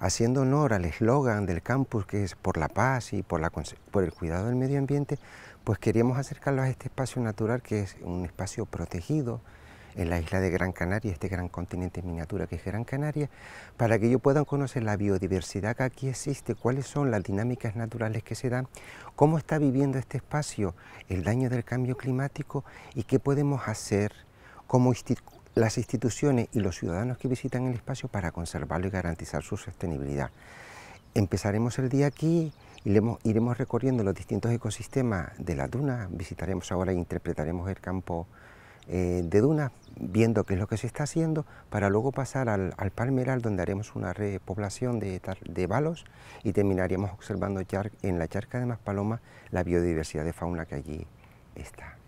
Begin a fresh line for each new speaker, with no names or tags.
haciendo honor al eslogan del campus que es por la paz y por, la, el cuidado del medio ambiente, pues queríamos acercarlos a este espacio natural que es un espacio protegido en la isla de Gran Canaria, este gran continente miniatura que es Gran Canaria, para que ellos puedan conocer la biodiversidad que aquí existe, cuáles son las dinámicas naturales que se dan, cómo está viviendo este espacio el daño del cambio climático y qué podemos hacer como, las instituciones y los ciudadanos que visitan el espacio para conservarlo y garantizar su sostenibilidad. Empezaremos el día aquí, y iremos recorriendo los distintos ecosistemas de la duna, visitaremos ahora e interpretaremos el campo eh, de dunas, viendo qué es lo que se está haciendo, para luego pasar al, palmeral donde haremos una repoblación de, balos y terminaríamos observando en la charca de Maspaloma la biodiversidad de fauna que allí está.